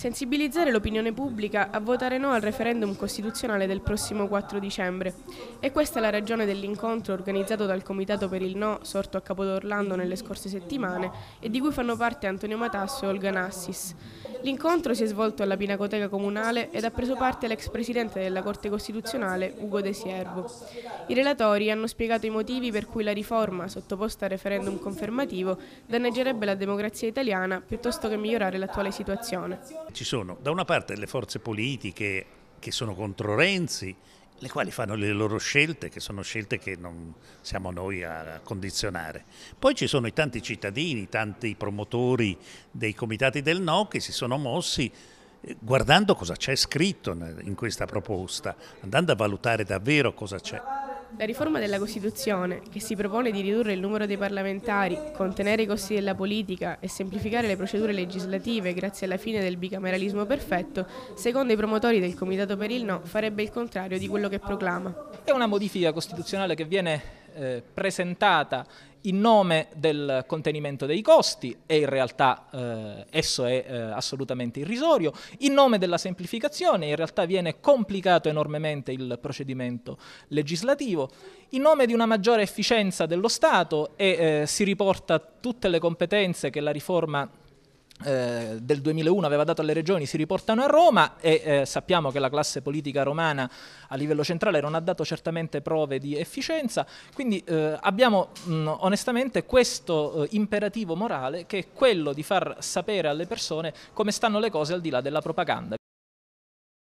Sensibilizzare l'opinione pubblica a votare no al referendum costituzionale del prossimo 4 dicembre. E questa è la ragione dell'incontro organizzato dal Comitato per il No, sorto a Capodorlando nelle scorse settimane, e di cui fanno parte Antonio Matasso e Olga Nassis. L'incontro si è svolto alla Pinacoteca Comunale ed ha preso parte l'ex presidente della Corte Costituzionale, Ugo De Siervo. I relatori hanno spiegato i motivi per cui la riforma, sottoposta a referendum confermativo, danneggerebbe la democrazia italiana piuttosto che migliorare l'attuale situazione. Ci sono da una parte le forze politiche che sono contro Renzi, le quali fanno le loro scelte, che sono scelte che non siamo noi a condizionare. Poi ci sono i tanti cittadini, tanti promotori dei comitati del no che si sono mossi eh, guardando cosa c'è scritto in questa proposta, andando a valutare davvero cosa c'è. La riforma della Costituzione, che si propone di ridurre il numero dei parlamentari, contenere i costi della politica e semplificare le procedure legislative grazie alla fine del bicameralismo perfetto, secondo i promotori del Comitato per il No, farebbe il contrario di quello che proclama. È una modifica costituzionale che viene eh, presentata in nome del contenimento dei costi e in realtà eh, esso è eh, assolutamente irrisorio, in nome della semplificazione in realtà viene complicato enormemente il procedimento legislativo, in nome di una maggiore efficienza dello Stato e eh, si riporta tutte le competenze che la riforma eh, del 2001 aveva dato alle regioni si riportano a Roma e eh, sappiamo che la classe politica romana a livello centrale non ha dato certamente prove di efficienza, quindi eh, abbiamo mh, mm, onestamente questo eh, imperativo morale che è quello di far sapere alle persone come stanno le cose al di là della propaganda.